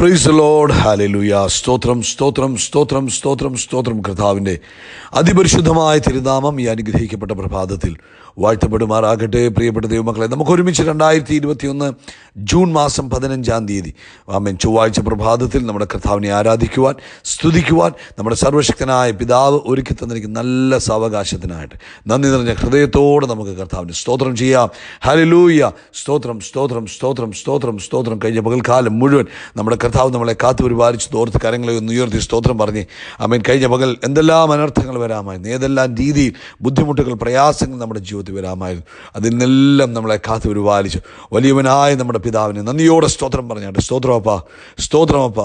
price load ഹാലലുയ സ്തോത്രം സ്തോത്രം സ്തോത്രം സ്തോത്രം സ്തോത്രം കർത്താവിൻ്റെ അതിപരിശുദ്ധമായ തിരുനാമം ഈ അനുഗ്രഹിക്കപ്പെട്ട പ്രഭാതത്തിൽ വാഴ്ത്തപ്പെടുമാറാകട്ടെ പ്രിയപ്പെട്ട ദൈവമക്കളെ ഒരുമിച്ച് രണ്ടായിരത്തി ഒന്ന് ജൂൺ മാസം പതിനഞ്ചാം തീയതി ആമൻ ചൊവ്വാഴ്ച പ്രഭാതത്തിൽ നമ്മുടെ കർത്താവിനെ ആരാധിക്കുവാൻ സ്തുതിക്കുവാൻ നമ്മുടെ സർവശക്തനായ പിതാവ് ഒരുക്കി തന്നിരിക്കുന്ന നല്ല സാവകാശത്തിനായിട്ട് നന്ദി നിറഞ്ഞ ഹൃദയത്തോടെ നമുക്ക് കർത്താവിന് സ്തോത്രം ചെയ്യാം ഹലലൂയ സ്തോത്രം സ്തോത്രം സ്തോത്രം സ്തോത്രം സ്തോത്രം കഴിഞ്ഞ പകൽക്കാലം മുഴുവൻ നമ്മുടെ കർത്താവ് നമ്മളെ കാത്തു പരിപാലിച്ച് തോർത്ത് കരങ്ങളെ ഒന്ന് ഉയർത്തി സ്തോത്രം പറഞ്ഞ് അമ്മൻ കഴിഞ്ഞ പകൽ എന്തെല്ലാം അനർത്ഥങ്ങൾ വരാമായിരുന്നു ഏതെല്ലാം രീതിയിൽ ബുദ്ധിമുട്ടുകൾ പ്രയാസങ്ങൾ നമ്മുടെ ജീവിതത്തിൽ വരാമായിരുന്നു അതിൽ നിന്നെല്ലാം നമ്മളെ കാത്തു പരിപാലിച്ചു വലിയവനായ നമ്മുടെ പിതാവിനെ നന്ദിയോടെ സ്തോത്രം പറഞ്ഞാണ്ട് സ്തോത്രമപ്പ സ്തോത്രമപ്പ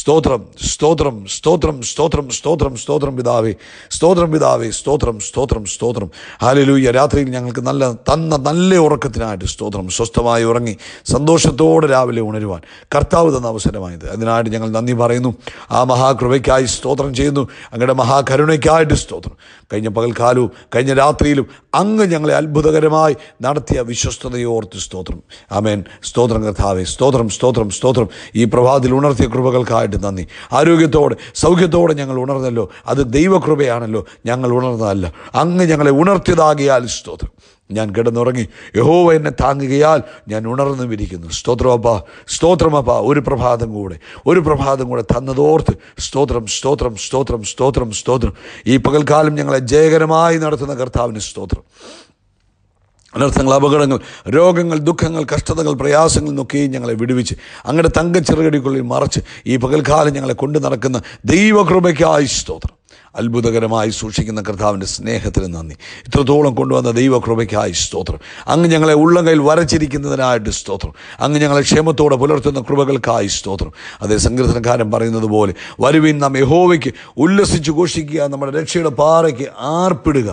സ്തോത്രം സ്തോത്രം സ്തോത്രം സ്തോത്രം സ്തോത്രം സ്തോത്രം പിതാവേ സ്തോത്രം പിതാവേ സ്തോത്രം സ്തോത്രം സ്തോത്രം ഹാലലൂയ്യ രാത്രിയിൽ ഞങ്ങൾക്ക് നല്ല തന്ന നല്ല ഉറക്കത്തിനായിട്ട് സ്തോത്രം സ്വസ്ഥമായി ഉറങ്ങി സന്തോഷത്തോടെ രാവിലെ ഉണരുവാൻ കർത്താവ് തന്ന അവസരമായി ആവശ്യമായത് അതിനായിട്ട് ഞങ്ങൾ നന്ദി പറയുന്നു ആ മഹാകൃപയ്ക്കായി സ്തോത്രം ചെയ്യുന്നു അങ്ങയുടെ മഹാകരുണയ്ക്കായിട്ട് സ്തോത്രം കഴിഞ്ഞ പകൽക്കാലവും കഴിഞ്ഞ രാത്രിയിലും അങ്ങ് ഞങ്ങളെ അത്ഭുതകരമായി നടത്തിയ വിശ്വസ്തതയോർത്ത് സ്തോത്രം ആമേൻ സ്തോത്രം കഥാവേ സ്തോത്രം സ്തോത്രം സ്തോത്രം ഈ പ്രഭാതത്തിൽ ഉണർത്തിയ കൃപകൾക്കായിട്ട് നന്ദി ആരോഗ്യത്തോടെ സൗഖ്യത്തോടെ ഞങ്ങൾ ഉണർന്നല്ലോ അത് ദൈവകൃപയാണല്ലോ ഞങ്ങൾ ഉണർന്നതല്ല അങ്ങ് ഞങ്ങളെ ഉണർത്തിയതാകിയാൽ സ്തോത്രം ഞാൻ കിടന്നുറങ്ങി യഹോവ എന്നെ താങ്ങുകയാൽ ഞാൻ ഉണർന്നും ഇരിക്കുന്നു സ്തോത്രമപ്പ സ്തോത്രമപ്പ ഒരു പ്രഭാതം കൂടെ ഒരു പ്രഭാതം കൂടെ തന്നതോർത്ത് സ്തോത്രം സ്തോത്രം സ്തോത്രം സ്തോത്രം സ്തോത്രം ഈ പകൽക്കാലം ഞങ്ങളെ ജയകരമായി നടത്തുന്ന കർത്താവിന് സ്തോത്രം അനർത്ഥങ്ങൾ അപകടങ്ങൾ രോഗങ്ങൾ ദുഃഖങ്ങൾ കഷ്ടതകൾ പ്രയാസങ്ങൾ നിന്നൊക്കെയും ഞങ്ങളെ വിടുവിച്ച് അങ്ങയുടെ തങ്കച്ചെറുകടിക്കുള്ളിൽ മറച്ച് ഈ പകൽക്കാലം ഞങ്ങളെ കൊണ്ടു നടക്കുന്ന ദൈവകൃപയ്ക്കായി സ്തോത്രം അത്ഭുതകരമായി സൂക്ഷിക്കുന്ന കർത്താവിൻ്റെ സ്നേഹത്തിന് നന്ദി ഇത്രത്തോളം കൊണ്ടുവന്ന ദൈവകൃപയ്ക്കായി സ്തോത്രം അങ്ങ് ഞങ്ങളെ കയ്യിൽ വരച്ചിരിക്കുന്നതിനായിട്ട് സ്തോത്രം അങ്ങ് ഞങ്ങളെ ക്ഷേമത്തോടെ പുലർത്തുന്ന കൃപകൾക്കായി സ്തോത്രം അതേ സങ്കീർത്തനക്കാരൻ പറയുന്നത് പോലെ വരുവിൻ നാം യഹോവയ്ക്ക് ഉല്ലസിച്ച് ഘോഷിക്കുക നമ്മുടെ രക്ഷയുടെ പാറയ്ക്ക് ആർപ്പിടുക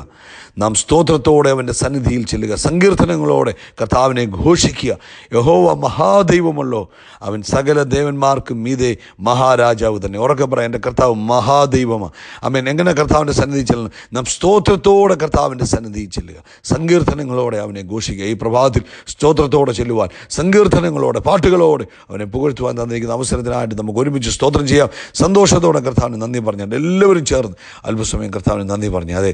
നാം സ്തോത്രത്തോടെ അവൻ്റെ സന്നിധിയിൽ ചെല്ലുക സങ്കീർത്തനങ്ങളോടെ കർത്താവിനെ ഘോഷിക്കുക യഹോവ മഹാദൈവമല്ലോ അവൻ സകല ദേവന്മാർക്കും മീതെ മഹാരാജാവ് തന്നെ ഉറക്കെ പറയാം എൻ്റെ കർത്താവ് മഹാദൈവമാണ് അമേൻ അങ്ങനെ എങ്ങനെ കർത്താവിൻ്റെ സന്നിധി ചെല്ലണം നാം സ്തോത്രത്തോടെ കർത്താവിൻ്റെ സന്നിധി ചെല്ലുക സങ്കീർത്തനങ്ങളോടെ അവനെ ഘോഷിക്കുക ഈ പ്രഭാതത്തിൽ സ്തോത്രത്തോടെ ചെല്ലുവാൻ സങ്കീർത്തനങ്ങളോടെ പാട്ടുകളോടെ അവനെ പുകഴ്ത്തുവാൻ തന്നിരിക്കുന്ന അവസരത്തിനായിട്ട് നമുക്ക് ഒരുമിച്ച് സ്തോത്രം ചെയ്യാം സന്തോഷത്തോടെ കർത്താവിന് നന്ദി പറഞ്ഞു എല്ലാവരും ചേർന്ന് അല്പസമയം കർത്താവിന് നന്ദി പറഞ്ഞു അതെ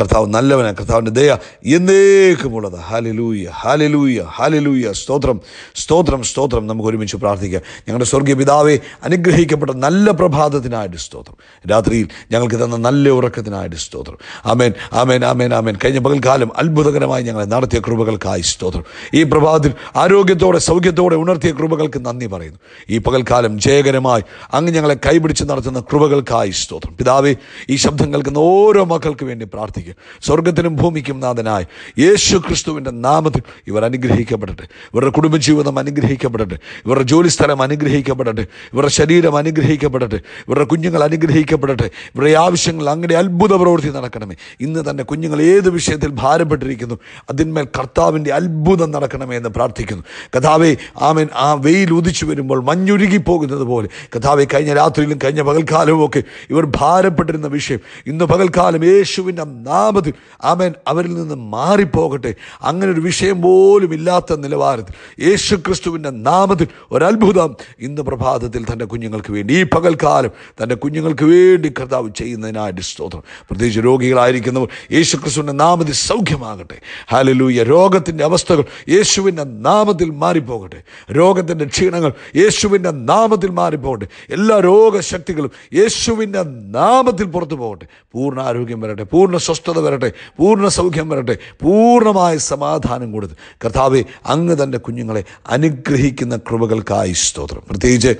കർത്താവ് നല്ലവനെ കർത്താവിൻ്റെ ദയ എന്നേക്കുമുള്ളത് ഹാലലൂയ ഹാലലൂയ ഹാലലൂയ സ്തോത്രം സ്തോത്രം സ്തോത്രം നമുക്ക് ഒരുമിച്ച് പ്രാർത്ഥിക്കാം ഞങ്ങളുടെ സ്വർഗീയ പിതാവെ അനുഗ്രഹിക്കപ്പെട്ട നല്ല പ്രഭാതത്തിനായിട്ട് സ്തോത്രം രാത്രിയിൽ ഞങ്ങൾക്ക് തന്ന തന്ന നല്ല ഉറക്കത്തിനായിട്ട് സ്തോത്രം ആമേൻ ആമേൻ ആമേൻ ആമേൻ കഴിഞ്ഞ പകൽക്കാലം അത്ഭുതകരമായി ഞങ്ങളെ നടത്തിയ കൃപകൾക്കായി സ്തോത്രം ഈ പ്രഭാതത്തിൽ ആരോഗ്യത്തോടെ സൗഖ്യത്തോടെ ഉണർത്തിയ കൃപകൾക്ക് നന്ദി പറയുന്നു ഈ പകൽക്കാലം ജയകരമായി അങ്ങ് ഞങ്ങളെ കൈപിടിച്ച് നടത്തുന്ന കൃപകൾക്കായി സ്തോത്രം പിതാവെ ഈ ശബ്ദം കേൾക്കുന്ന ഓരോ മക്കൾക്ക് വേണ്ടി പ്രാർത്ഥിക്കും സ്വർഗത്തിനും ഭൂമിക്കും നാഥനായ യേശു ക്രിസ്തുവിൻ്റെ നാമത്തിൽ ഇവർ അനുഗ്രഹിക്കപ്പെടട്ടെ ഇവരുടെ കുടുംബജീവിതം അനുഗ്രഹിക്കപ്പെടട്ടെ ഇവരുടെ ജോലിസ്ഥലം അനുഗ്രഹിക്കപ്പെടട്ടെ ഇവരുടെ ശരീരം അനുഗ്രഹിക്കപ്പെടട്ടെ ഇവരുടെ കുഞ്ഞുങ്ങൾ അനുഗ്രഹിക്കപ്പെടട്ടെ ഇവരുടെ ആവശ്യം വിഷയങ്ങൾ അങ്ങനെ അത്ഭുത പ്രവൃത്തി നടക്കണമേ ഇന്ന് തൻ്റെ കുഞ്ഞുങ്ങൾ ഏത് വിഷയത്തിൽ ഭാരപ്പെട്ടിരിക്കുന്നു അതിന്മേൽ കർത്താവിൻ്റെ അത്ഭുതം നടക്കണമേ എന്ന് പ്രാർത്ഥിക്കുന്നു കഥാവെ ആമൻ ആ വെയിൽ ഉദിച്ചു വരുമ്പോൾ മഞ്ഞുരുകി പോകുന്നത് പോലെ കഥാവെ കഴിഞ്ഞ രാത്രിയിലും കഴിഞ്ഞ പകൽക്കാലവും ഒക്കെ ഇവർ ഭാരപ്പെട്ടിരുന്ന വിഷയം ഇന്ന് പകൽക്കാലം യേശുവിൻ്റെ നാമത്തിൽ ആമൻ അവരിൽ നിന്ന് മാറിപ്പോകട്ടെ അങ്ങനെ ഒരു വിഷയം പോലും ഇല്ലാത്ത നിലവാരത്തിൽ യേശു ക്രിസ്തുവിൻ്റെ നാമത്തിൽ ഒരത്ഭുതം ഇന്ന് പ്രഭാതത്തിൽ തൻ്റെ കുഞ്ഞുങ്ങൾക്ക് വേണ്ടി ഈ പകൽക്കാലം തൻ്റെ കുഞ്ഞുങ്ങൾക്ക് വേണ്ടി കർത്താവ് ചെയ്യുന്നതിന് ദൈവത്തിനായിട്ട് സ്തോത്രം പ്രത്യേകിച്ച് രോഗികളായിരിക്കുന്നവർ യേശു ക്രിസ്തുവിൻ്റെ നാമത്തിൽ സൗഖ്യമാകട്ടെ ഹാലലൂയ രോഗത്തിൻ്റെ അവസ്ഥകൾ യേശുവിൻ്റെ നാമത്തിൽ മാറിപ്പോകട്ടെ രോഗത്തിൻ്റെ ക്ഷീണങ്ങൾ യേശുവിൻ്റെ നാമത്തിൽ മാറിപ്പോകട്ടെ എല്ലാ രോഗശക്തികളും യേശുവിൻ്റെ നാമത്തിൽ പുറത്തു പോകട്ടെ പൂർണ്ണ ആരോഗ്യം വരട്ടെ പൂർണ്ണ സ്വസ്ഥത വരട്ടെ പൂർണ്ണ സൗഖ്യം വരട്ടെ പൂർണ്ണമായ സമാധാനം കൊടുത്ത് കർത്താവെ അങ്ങ് തൻ്റെ കുഞ്ഞുങ്ങളെ അനുഗ്രഹിക്കുന്ന കൃപകൾക്കായി സ്തോത്രം പ്രത്യേകിച്ച്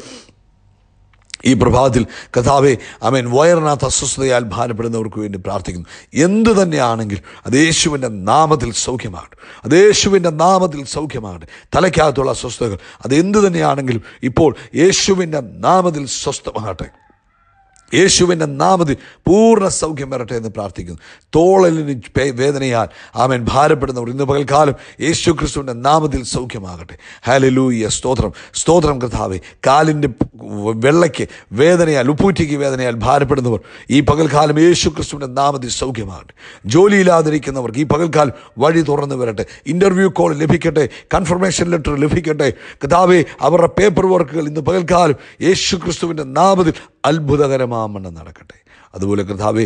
ഈ പ്രഭാതത്തിൽ കഥാവെ അമേൻ വയറിനകത്ത് അസ്വസ്ഥതയാൽ ഭാരപ്പെടുന്നവർക്ക് വേണ്ടി പ്രാർത്ഥിക്കുന്നു എന്തു തന്നെയാണെങ്കിൽ അത് യേശുവിൻ്റെ നാമത്തിൽ സൗഖ്യമാകട്ടെ അത് യേശുവിൻ്റെ നാമത്തിൽ സൗഖ്യമാകട്ടെ തലയ്ക്കകത്തുള്ള അസ്വസ്ഥതകൾ അത് എന്തു തന്നെയാണെങ്കിലും ഇപ്പോൾ യേശുവിൻ്റെ നാമത്തിൽ സ്വസ്ഥമാകട്ടെ യേശുവിൻ്റെ നാമത്തിൽ പൂർണ്ണ സൗഖ്യം വരട്ടെ എന്ന് പ്രാർത്ഥിക്കുന്നു തോളലിന് വേദനയാൽ ആമൻ ഭാരപ്പെടുന്നവർ ഇന്ന് പകൽക്കാലം യേശു ക്രിസ്തുവിൻ്റെ നാമത്തിൽ സൗഖ്യമാകട്ടെ ഹാലലൂയ സ്തോത്രം സ്തോത്രം കഥാവേ കാലിൻ്റെ വെള്ളയ്ക്ക് വേദനയാൽ ഉപ്പൂറ്റിക്ക് വേദനയാൽ ഭാരപ്പെടുന്നവർ ഈ പകൽക്കാലം യേശു ക്രിസ്തുവിൻ്റെ നാമത്തിൽ സൗഖ്യമാകട്ടെ ജോലിയില്ലാതിരിക്കുന്നവർക്ക് ഈ പകൽക്കാലം വഴി തുറന്നു വരട്ടെ ഇൻ്റർവ്യൂ കോൾ ലഭിക്കട്ടെ കൺഫർമേഷൻ ലെറ്റർ ലഭിക്കട്ടെ കഥാവേ അവരുടെ പേപ്പർ വർക്കുകൾ ഇന്ന് പകൽക്കാലം യേശു ക്രിസ്തുവിൻ്റെ നാമത്തിൽ അത്ഭുതകരമാണ് മാമണ്ണം നടക്കട്ടെ അതുപോലെ കർത്താവെ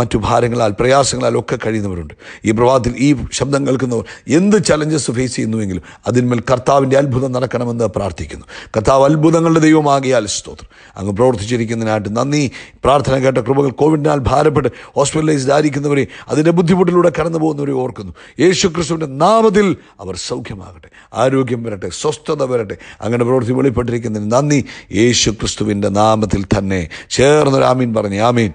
മറ്റു ഭാരങ്ങളാൽ പ്രയാസങ്ങളാൽ ഒക്കെ കഴിയുന്നവരുണ്ട് ഈ പ്രഭാതത്തിൽ ഈ ശബ്ദം കേൾക്കുന്നവർ എന്ത് ചലഞ്ചസ് ഫേസ് ചെയ്യുന്നുവെങ്കിലും അതിന്മേൽ കർത്താവിൻ്റെ അത്ഭുതം നടക്കണമെന്ന് പ്രാർത്ഥിക്കുന്നു കർത്താവ് അത്ഭുതങ്ങളുടെ ദൈവമാകിയാൽ സ്തോത്രം അങ്ങ് പ്രവർത്തിച്ചിരിക്കുന്നതിനായിട്ട് നന്ദി പ്രാർത്ഥന കേട്ട കൃപകൾ കോവിഡിനാൽ ഭാരപ്പെട്ട് ഹോസ്പിറ്റലൈസ്ഡ് ആയിരിക്കുന്നവരെ അതിൻ്റെ ബുദ്ധിമുട്ടിലൂടെ കടന്നു പോകുന്നവരെ ഓർക്കുന്നു യേശു ക്രിസ്തുവിൻ്റെ നാമത്തിൽ അവർ സൗഖ്യമാകട്ടെ ആരോഗ്യം വരട്ടെ സ്വസ്ഥത വരട്ടെ അങ്ങനെ പ്രവൃത്തി വെളിപ്പെട്ടിരിക്കുന്നതിന് നന്ദി യേശു ക്രിസ്തുവിൻ്റെ നാമത്തിൽ തന്നെ ചേർന്നൊരാമീൻ പറഞ്ഞു ആമീൻ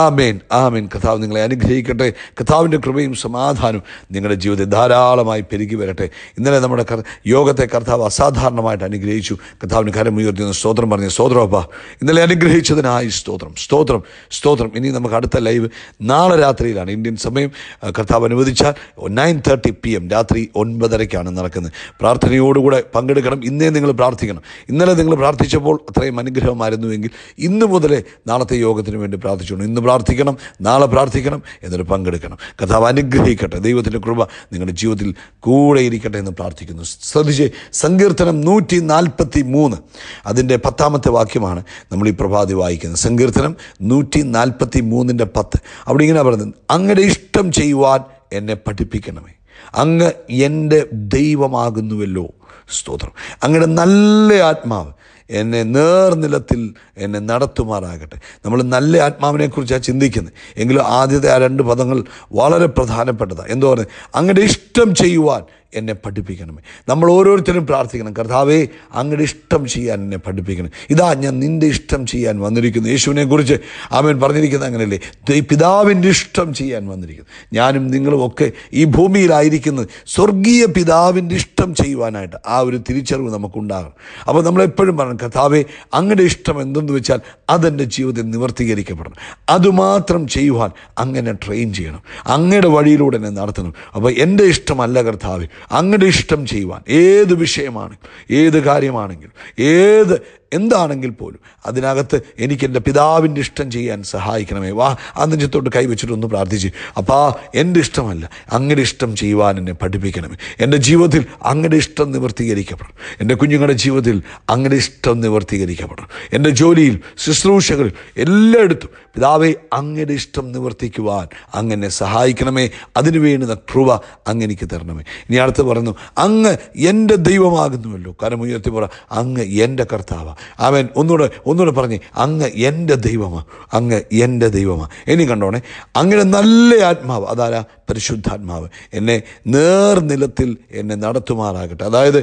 ആമേൻ ആമേൻ കഥാവ് നിങ്ങളെ അനുഗ്രഹിക്കട്ടെ കഥാവിൻ്റെ കൃപയും സമാധാനവും നിങ്ങളുടെ ജീവിതത്തിൽ ധാരാളമായി പെരുകി വരട്ടെ ഇന്നലെ നമ്മുടെ യോഗത്തെ കർത്താവ് അസാധാരണമായിട്ട് അനുഗ്രഹിച്ചു കർത്താവിന് കരം ഉയർത്തിയെന്ന് സ്തോത്രം പറഞ്ഞു സ്തോത്രോപ്പ ഇന്നലെ അനുഗ്രഹിച്ചതിനായി സ്തോത്രം സ്തോത്രം സ്തോത്രം ഇനി നമുക്ക് അടുത്ത ലൈവ് നാളെ രാത്രിയിലാണ് ഇന്ത്യൻ സമയം കർത്താവ് അനുവദിച്ചാൽ നയൻ തേർട്ടി പി എം രാത്രി ഒൻപതരയ്ക്കാണ് നടക്കുന്നത് പ്രാർത്ഥനയോടുകൂടെ പങ്കെടുക്കണം ഇന്നേ നിങ്ങൾ പ്രാർത്ഥിക്കണം ഇന്നലെ നിങ്ങൾ പ്രാർത്ഥിച്ചപ്പോൾ അത്രയും അനുഗ്രഹമായിരുന്നുവെങ്കിൽ ഇന്നു മുതലേ നാളത്തെ യോഗത്തിന് വേണ്ടി പ്രാർത്ഥിച്ചു ഇന്ന് പ്രാർത്ഥിക്കണം നാളെ പ്രാർത്ഥിക്കണം എന്നൊരു പങ്കെടുക്കണം കഥാവ് അനുഗ്രഹിക്കട്ടെ ദൈവത്തിൻ്റെ കുടുംബ നിങ്ങളുടെ ജീവിതത്തിൽ കൂടെ ഇരിക്കട്ടെ എന്ന് പ്രാർത്ഥിക്കുന്നു ശ്രദ്ധിച്ച് സങ്കീർത്തനം നൂറ്റി നാൽപ്പത്തി മൂന്ന് അതിൻ്റെ പത്താമത്തെ വാക്യമാണ് നമ്മൾ ഈ പ്രഭാതി വായിക്കുന്നത് സങ്കീർത്തനം നൂറ്റി നാൽപ്പത്തി മൂന്നിൻ്റെ പത്ത് അവിടെ ഇങ്ങനെ പറഞ്ഞത് അങ്ങനെ ഇഷ്ടം ചെയ്യുവാൻ എന്നെ പഠിപ്പിക്കണമേ അങ്ങ് എൻ്റെ ദൈവമാകുന്നുവല്ലോ സ്തോത്രം അങ്ങയുടെ നല്ല ആത്മാവ് എന്നെ നേർനിലത്തിൽ എന്നെ നടത്തുമാറാകട്ടെ നമ്മൾ നല്ല ആത്മാവിനെക്കുറിച്ചാണ് ചിന്തിക്കുന്നത് എങ്കിലും ആദ്യത്തെ ആ രണ്ട് പദങ്ങൾ വളരെ പ്രധാനപ്പെട്ടതാണ് എന്തോ പറയുന്നത് അങ്ങനെ ഇഷ്ടം ചെയ്യുവാൻ എന്നെ പഠിപ്പിക്കണമേ നമ്മൾ ഓരോരുത്തരും പ്രാർത്ഥിക്കണം കർത്താവേ അങ്ങയുടെ ഇഷ്ടം ചെയ്യാൻ എന്നെ പഠിപ്പിക്കണം ഇതാ ഞാൻ നിൻ്റെ ഇഷ്ടം ചെയ്യാൻ വന്നിരിക്കുന്നു യേശുവിനെ കുറിച്ച് അവൻ പറഞ്ഞിരിക്കുന്നത് അങ്ങനെയല്ലേ പിതാവിൻ്റെ ഇഷ്ടം ചെയ്യാൻ വന്നിരിക്കുന്നു ഞാനും നിങ്ങളും ഒക്കെ ഈ ഭൂമിയിലായിരിക്കുന്നത് സ്വർഗീയ പിതാവിൻ്റെ ഇഷ്ടം ചെയ്യുവാനായിട്ട് ആ ഒരു തിരിച്ചറിവ് നമുക്കുണ്ടാകും അപ്പോൾ നമ്മളെപ്പോഴും പറയണം കർത്താവേ അങ്ങയുടെ ഇഷ്ടം എന്തെന്ന് വെച്ചാൽ അതെൻ്റെ ജീവിതത്തിൽ നിവർത്തീകരിക്കപ്പെടണം അതുമാത്രം ചെയ്യുവാൻ അങ്ങനെ ട്രെയിൻ ചെയ്യണം അങ്ങയുടെ വഴിയിലൂടെ എന്നെ നടത്തണം അപ്പോൾ എൻ്റെ ഇഷ്ടമല്ല കർത്താവ് അങ്ങയുടെ ഇഷ്ടം ചെയ്യുവാൻ ഏത് വിഷയമാണെങ്കിലും ഏത് കാര്യമാണെങ്കിലും ഏത് എന്താണെങ്കിൽ പോലും അതിനകത്ത് എനിക്ക് എൻ്റെ പിതാവിൻ്റെ ഇഷ്ടം ചെയ്യാൻ സഹായിക്കണമേ വാ ആ കൈവച്ചിട്ടൊന്ന് പ്രാർത്ഥിച്ച് അപ്പാ എൻ്റെ ഇഷ്ടമല്ല അങ്ങനെ ഇഷ്ടം ചെയ്യുവാൻ എന്നെ പഠിപ്പിക്കണമേ എൻ്റെ ജീവിതത്തിൽ അങ്ങനെ ഇഷ്ടം നിവർത്തീകരിക്കപ്പെടും എൻ്റെ കുഞ്ഞുങ്ങളുടെ ജീവിതത്തിൽ അങ്ങനെ ഇഷ്ടം നിവർത്തീകരിക്കപ്പെടും എൻ്റെ ജോലിയിൽ ശുശ്രൂഷകളിൽ എല്ലായിടത്തും പിതാവെ അങ്ങയുടെ ഇഷ്ടം നിവർത്തിക്കുവാൻ അങ്ങനെ സഹായിക്കണമേ അതിന് വേണ്ടുന്ന കൃപ അങ്ങനെനിക്ക് തരണമേ ഇനി അടുത്ത് പറയുന്നു അങ്ങ് എൻ്റെ ദൈവമാകുന്നുവല്ലോ കരമുയർത്തി പറ അങ്ങ് എൻ്റെ കർത്താവ് അവൻ ഒന്നുകൂടെ ഒന്നുകൂടെ പറഞ്ഞ് അങ്ങ് എൻ്റെ ദൈവമാണ് അങ്ങ് എൻ്റെ ദൈവമാണ് ഇനി കണ്ടോണേ അങ്ങനെ നല്ല ആത്മാവ് അതാരാ പരിശുദ്ധാത്മാവ് എന്നെ നേർനിലത്തിൽ എന്നെ നടത്തുമാറാകട്ടെ അതായത്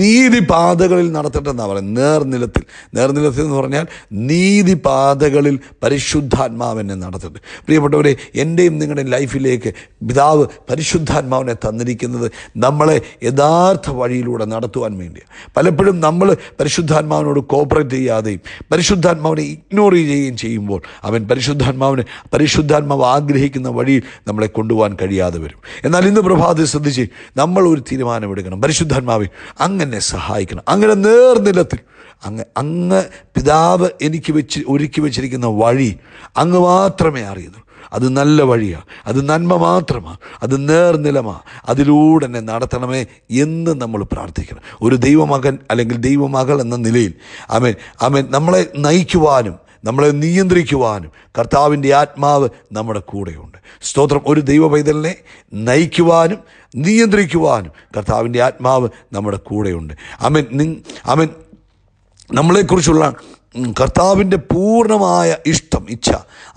നീതിപാതകളിൽ നടത്തട്ടെന്നാണ് പറയുന്നത് നേർനിലത്തിൽ നേർനിലത്തിൽ എന്ന് പറഞ്ഞാൽ നീതിപാതകളിൽ പരിശുദ്ധാത്മാവ് എന്നെ നടത്തട്ടെ പ്രിയപ്പെട്ടവരെ എൻ്റെയും നിങ്ങളുടെയും ലൈഫിലേക്ക് പിതാവ് പരിശുദ്ധാത്മാവിനെ തന്നിരിക്കുന്നത് നമ്മളെ യഥാർത്ഥ വഴിയിലൂടെ നടത്തുവാൻ വേണ്ടിയാണ് പലപ്പോഴും നമ്മൾ പരിശുദ്ധാത്മാവിനോട് കോപ്പറേറ്റ് ചെയ്യാതെയും പരിശുദ്ധാത്മാവിനെ ഇഗ്നോർ ചെയ്യുകയും ചെയ്യുമ്പോൾ അവൻ പരിശുദ്ധാത്മാവിന് പരിശുദ്ധാത്മാവ് ആഗ്രഹിക്കുന്ന വഴിയിൽ നമ്മളെ കൊണ്ട് കൊണ്ടുപോകാൻ കഴിയാതെ വരും എന്നാൽ ഇന്ന് പ്രഭാതത്തിൽ ശ്രദ്ധിച്ച് നമ്മൾ ഒരു തീരുമാനമെടുക്കണം പരിശുദ്ധാത്മാവിൽ അങ്ങനെ സഹായിക്കണം അങ്ങനെ നേർനിലത്തിൽ അങ്ങ് അങ്ങ് പിതാവ് എനിക്ക് വെച്ച് ഒരുക്കി വെച്ചിരിക്കുന്ന വഴി അങ്ങ് മാത്രമേ അറിയുന്നു അത് നല്ല വഴിയാണ് അത് നന്മ മാത്രമാണ് അത് നേർനിലമാണ് അതിലൂടെ എന്നെ നടത്തണമേ എന്ന് നമ്മൾ പ്രാർത്ഥിക്കണം ഒരു ദൈവമകൻ അല്ലെങ്കിൽ ദൈവമകൾ എന്ന നിലയിൽ ആമേൻ ആമേൻ നമ്മളെ നയിക്കുവാനും നമ്മളെ നിയന്ത്രിക്കുവാനും കർത്താവിൻ്റെ ആത്മാവ് നമ്മുടെ കൂടെയുണ്ട് സ്തോത്രം ഒരു ദൈവ പൈതലിനെ നയിക്കുവാനും നിയന്ത്രിക്കുവാനും കർത്താവിൻ്റെ ആത്മാവ് നമ്മുടെ കൂടെയുണ്ട് അമൻ നിങ് അമൻ നമ്മളെക്കുറിച്ചുള്ള കർത്താവിൻ്റെ പൂർണ്ണമായ ഇഷ്ടം ഇച്ഛ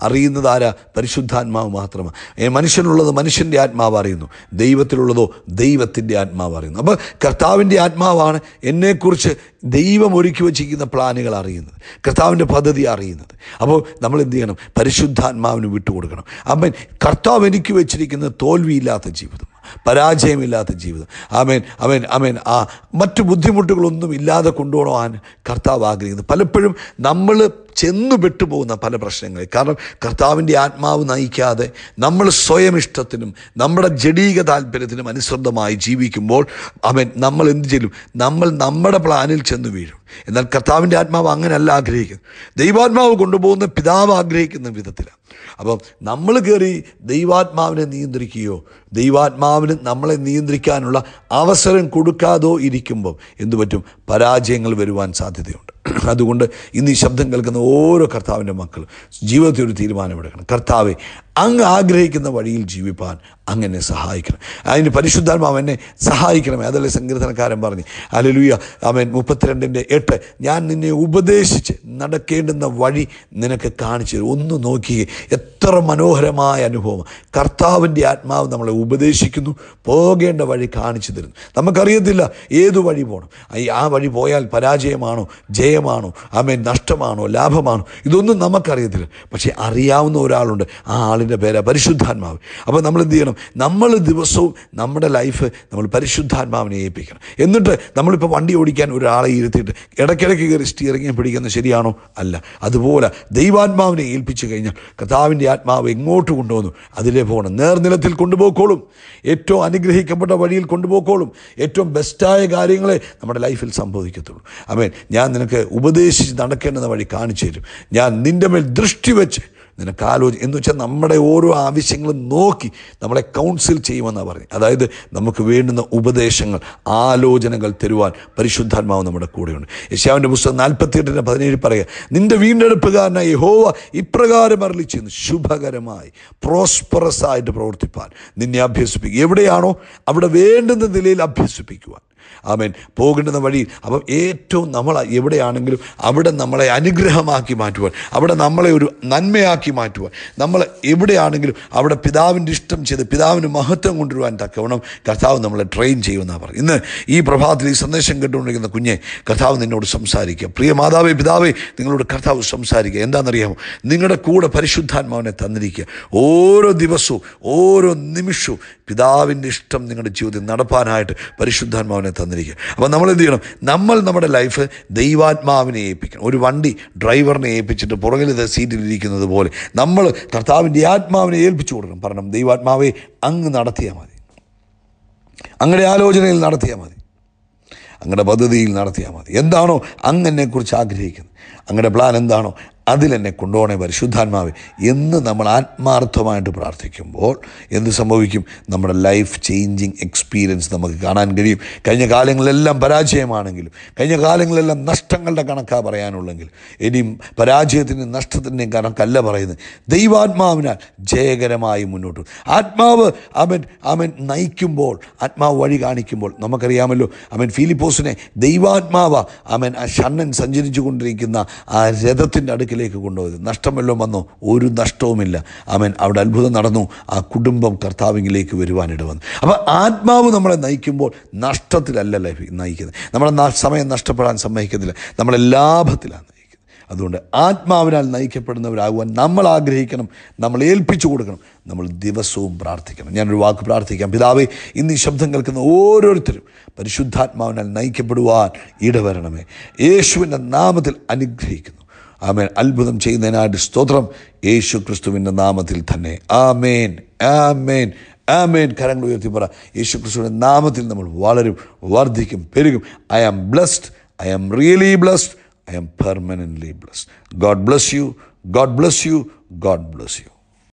അറിയുന്നത് ആരാ പരിശുദ്ധാത്മാവ് മാത്രമാണ് മനുഷ്യനുള്ളത് മനുഷ്യൻ്റെ ആത്മാവ് അറിയുന്നു ദൈവത്തിലുള്ളതോ ദൈവത്തിൻ്റെ ആത്മാവ് അറിയുന്നു അപ്പോൾ കർത്താവിൻ്റെ ആത്മാവാണ് എന്നെക്കുറിച്ച് ദൈവം ഒരുക്കി വച്ചിരിക്കുന്ന പ്ലാനുകൾ അറിയുന്നത് കർത്താവിൻ്റെ പദ്ധതി അറിയുന്നത് അപ്പോൾ നമ്മൾ എന്ത് ചെയ്യണം പരിശുദ്ധാത്മാവിന് വിട്ടുകൊടുക്കണം അപ്പം കർത്താവ് എനിക്ക് വെച്ചിരിക്കുന്ന തോൽവിയില്ലാത്ത ജീവിതം പരാജയമില്ലാത്ത ജീവിതം അമേൻ അമേൻ അമേൻ ആ മറ്റു ബുദ്ധിമുട്ടുകളൊന്നും ഇല്ലാതെ കൊണ്ടുപോകാൻ കർത്താവ് ആഗ്രഹിക്കുന്നു പലപ്പോഴും നമ്മൾ ചെന്നു പെട്ടുപോകുന്ന പല പ്രശ്നങ്ങൾ കാരണം കർത്താവിൻ്റെ ആത്മാവ് നയിക്കാതെ നമ്മൾ സ്വയം ഇഷ്ടത്തിനും നമ്മുടെ ജഡീക താല്പര്യത്തിനും അനുസൃതമായി ജീവിക്കുമ്പോൾ അവൻ നമ്മൾ എന്ത് ചെയ്യും നമ്മൾ നമ്മുടെ പ്ലാനിൽ ചെന്ന് വീഴും എന്നാൽ കർത്താവിൻ്റെ ആത്മാവ് അങ്ങനെയല്ല ആഗ്രഹിക്കുന്നു ദൈവാത്മാവ് കൊണ്ടുപോകുന്ന പിതാവ് ആഗ്രഹിക്കുന്ന വിധത്തിലാണ് അപ്പം നമ്മൾ കയറി ദൈവാത്മാവിനെ നിയന്ത്രിക്കുകയോ ദൈവാത്മാവിന് നമ്മളെ നിയന്ത്രിക്കാനുള്ള അവസരം കൊടുക്കാതോ ഇരിക്കുമ്പോൾ എന്തു പറ്റും പരാജയങ്ങൾ വരുവാൻ സാധ്യതയുണ്ട് അതുകൊണ്ട് ഇന്ന് ഈ ശബ്ദം കേൾക്കുന്ന ഓരോ കർത്താവിൻ്റെ മക്കളും ജീവിതത്തിൽ ഒരു തീരുമാനമെടുക്കണം കർത്താവെ അങ്ങ് ആഗ്രഹിക്കുന്ന വഴിയിൽ ജീവിപ്പാൻ അങ്ങനെ സഹായിക്കണം അതിന് പരിശുദ്ധാത്മാവ് എന്നെ സഹായിക്കണമേ അതല്ലേ സങ്കീർത്തനക്കാരൻ പറഞ്ഞു അലലുയ അവൻ മുപ്പത്തിരണ്ടിൻ്റെ എട്ട് ഞാൻ നിന്നെ ഉപദേശിച്ച് നടക്കേണ്ടുന്ന വഴി നിനക്ക് കാണിച്ചു ഒന്ന് നോക്കിയേ എത്ര മനോഹരമായ അനുഭവം കർത്താവിൻ്റെ ആത്മാവ് നമ്മളെ ഉപദേശിക്കുന്നു പോകേണ്ട വഴി കാണിച്ചു തരുന്നു നമുക്കറിയത്തില്ല ഏത് വഴി പോകണം ആ വഴി പോയാൽ പരാജയമാണോ ജയമാണോ ആമേ നഷ്ടമാണോ ലാഭമാണോ ഇതൊന്നും നമുക്കറിയത്തില്ല പക്ഷേ അറിയാവുന്ന ഒരാളുണ്ട് ആ ആളിൻ്റെ പേരാ പരിശുദ്ധാത്മാവ് അപ്പോൾ നമ്മൾ എന്ത് ചെയ്യണം നമ്മൾ ദിവസവും നമ്മുടെ ലൈഫ് നമ്മൾ പരിശുദ്ധാത്മാവിനെ ഏൽപ്പിക്കണം എന്നിട്ട് നമ്മളിപ്പോൾ വണ്ടി ഓടിക്കാൻ ഒരാളെ ഇരുത്തിയിട്ട് ഇടയ്ക്കിടയ്ക്ക് കയറി സ്റ്റിയറിങ്ങിനെ പിടിക്കുന്നത് ശരിയാണോ അല്ല അതുപോലെ ദൈവാത്മാവിനെ ഏൽപ്പിച്ചു കഴിഞ്ഞാൽ കർത്താവിൻ്റെ പരിശുദ്ധാത്മാവ് എങ്ങോട്ട് കൊണ്ടുപോകുന്നു അതിലേ പോകണം നേർനിലത്തിൽ കൊണ്ടുപോയിക്കോളും ഏറ്റവും അനുഗ്രഹിക്കപ്പെട്ട വഴിയിൽ കൊണ്ടുപോയിക്കോളും ഏറ്റവും ബെസ്റ്റായ കാര്യങ്ങളെ നമ്മുടെ ലൈഫിൽ സംഭവിക്കത്തുള്ളൂ അമേൻ ഞാൻ നിനക്ക് ഉപദേശിച്ച് നടക്കേണ്ടുന്ന വഴി കാണിച്ചു തരും ഞാൻ നിൻ്റെ മേൽ ദൃഷ്ടി വെച്ച് നിനക്ക് ആലോചി എന്ന് വെച്ചാൽ നമ്മുടെ ഓരോ ആവശ്യങ്ങളും നോക്കി നമ്മളെ കൗൺസിൽ ചെയ്യുമെന്നാണ് പറഞ്ഞത് അതായത് നമുക്ക് വേണ്ടുന്ന ഉപദേശങ്ങൾ ആലോചനകൾ തരുവാൻ പരിശുദ്ധാത്മാവ് നമ്മുടെ കൂടെയുണ്ട് യശാവിൻ്റെ പുസ്തകം നാൽപ്പത്തിയെട്ടിന് പതിനേഴ് പറയുക നിന്റെ വീണ്ടെടുപ്പുകാരനായി ഹോവ ഇപ്രകാരം അരളി ചെയ്യുന്നു ശുഭകരമായി പ്രോസ്പറസ് ആയിട്ട് പ്രവർത്തിപ്പാൻ നിന്നെ അഭ്യസിപ്പിക്കുക എവിടെയാണോ അവിടെ വേണ്ടുന്ന നിലയിൽ അഭ്യസിപ്പിക്കുവാൻ ആമേൻ പോകേണ്ടുന്ന വഴി അപ്പം ഏറ്റവും നമ്മൾ എവിടെയാണെങ്കിലും അവിടെ നമ്മളെ അനുഗ്രഹമാക്കി മാറ്റുവാൻ അവിടെ നമ്മളെ ഒരു നന്മയാക്കി മാറ്റുവാൻ നമ്മൾ എവിടെയാണെങ്കിലും അവിടെ പിതാവിൻ്റെ ഇഷ്ടം ചെയ്ത് പിതാവിന് മഹത്വം കൊണ്ടുവരുവാൻ തക്കവണ്ണം കഥാവ് നമ്മളെ ട്രെയിൻ ചെയ്യുമെന്നാണ് പറയുന്നത് ഇന്ന് ഈ പ്രഭാതത്തിൽ ഈ സന്ദേശം കേട്ടുകൊണ്ടിരിക്കുന്ന കുഞ്ഞെ കഥാവ് നിന്നോട് സംസാരിക്കുക പ്രിയ മാതാവേ പിതാവേ നിങ്ങളോട് കർത്താവ് സംസാരിക്കുക എന്താണെന്നറിയാമോ നിങ്ങളുടെ കൂടെ പരിശുദ്ധാത്മാവിനെ തന്നിരിക്കുക ഓരോ ദിവസവും ഓരോ നിമിഷവും പിതാവിൻ്റെ ഇഷ്ടം നിങ്ങളുടെ ജീവിതത്തിൽ നടപ്പാനായിട്ട് പരിശുദ്ധാത്മാവിനെ തന്നിരിക്കുക തന്നിരിക്കുക അപ്പോൾ നമ്മൾ എന്ത് ചെയ്യണം നമ്മൾ നമ്മുടെ ലൈഫ് ദൈവാത്മാവിനെ ഏൽപ്പിക്കണം ഒരു വണ്ടി ഡ്രൈവറിനെ ഏൽപ്പിച്ചിട്ട് പുറകിലത്തെ സീറ്റിലിരിക്കുന്നത് പോലെ നമ്മൾ കർത്താവിൻ്റെ ആത്മാവിനെ ഏൽപ്പിച്ചു കൊടുക്കണം പറഞ്ഞു ദൈവാത്മാവെ അങ്ങ് നടത്തിയാൽ മതി അങ്ങയുടെ ആലോചനയിൽ നടത്തിയാൽ മതി അങ്ങയുടെ പദ്ധതിയിൽ നടത്തിയാൽ മതി എന്താണോ അങ്ങ് എന്നെക്കുറിച്ച് ആഗ്രഹിക്കുന്നത് അങ്ങയുടെ പ്ലാൻ എന്താണോ അതിലെന്നെ കൊണ്ടുപോകണേ പരിശുദ്ധാത്മാവ് എന്ന് നമ്മൾ ആത്മാർത്ഥമായിട്ട് പ്രാർത്ഥിക്കുമ്പോൾ എന്ത് സംഭവിക്കും നമ്മുടെ ലൈഫ് ചേഞ്ചിങ് എക്സ്പീരിയൻസ് നമുക്ക് കാണാൻ കഴിയും കഴിഞ്ഞ കാലങ്ങളിലെല്ലാം പരാജയമാണെങ്കിലും കഴിഞ്ഞ കാലങ്ങളിലെല്ലാം നഷ്ടങ്ങളുടെ കണക്കാണ് പറയാനുള്ളെങ്കിൽ ഇനിയും പരാജയത്തിൻ്റെയും നഷ്ടത്തിൻ്റെയും കണക്കല്ല പറയുന്നത് ദൈവാത്മാവിനാൽ ജയകരമായി മുന്നോട്ട് ആത്മാവ് അവൻ അവൻ നയിക്കുമ്പോൾ ആത്മാവ് വഴി കാണിക്കുമ്പോൾ നമുക്കറിയാമല്ലോ അവൻ ഫിലിപ്പോസിനെ ദൈവാത്മാവ അവൻ ആ ഷണ്ണൻ സഞ്ചരിച്ചു കൊണ്ടിരിക്കുന്ന ആ രഥത്തിൻ്റെ അടുക്കിൽ ഭൂമിയിലേക്ക് കൊണ്ടുപോയത് നഷ്ടമെല്ലാം വന്നു വന്നോ ഒരു നഷ്ടവുമില്ല അവൻ അവിടെ അത്ഭുതം നടന്നു ആ കുടുംബം കർത്താവിങ്ങിലേക്ക് വരുവാനിട വന്നു അപ്പോൾ ആത്മാവ് നമ്മളെ നയിക്കുമ്പോൾ നഷ്ടത്തിലല്ല ലൈഫ് നയിക്കുന്നത് നമ്മുടെ സമയം നഷ്ടപ്പെടാൻ സമ്മതിക്കുന്നില്ല നമ്മളെ ലാഭത്തിലാണ് അതുകൊണ്ട് ആത്മാവിനാൽ നയിക്കപ്പെടുന്നവരാകുവാൻ നമ്മൾ ആഗ്രഹിക്കണം നമ്മൾ ഏൽപ്പിച്ചു കൊടുക്കണം നമ്മൾ ദിവസവും പ്രാർത്ഥിക്കണം ഞാനൊരു വാക്ക് പ്രാർത്ഥിക്കാം പിതാവേ ഇന്ന് ഈ ശബ്ദം കേൾക്കുന്ന ഓരോരുത്തരും പരിശുദ്ധാത്മാവിനാൽ നയിക്കപ്പെടുവാൻ ഇടവരണമേ യേശുവിൻ്റെ നാമത്തിൽ അനുഗ്രഹിക്കുന്നു ആമേൻ അത്ഭുതം ചെയ്യുന്നതിനായിട്ട് സ്തോത്രം യേശു ക്രിസ്തുവിൻ്റെ നാമത്തിൽ തന്നെ ആമേൻ ആമേൻ ആമേൻ കരങ്ങൾ ഉയർത്തി പറ യേശു ക്രിസ്തുവിൻ്റെ നാമത്തിൽ നമ്മൾ വളരും വർദ്ധിക്കും പെരുകും I am blessed I am really blessed I am permanently blessed God bless you God bless you God bless U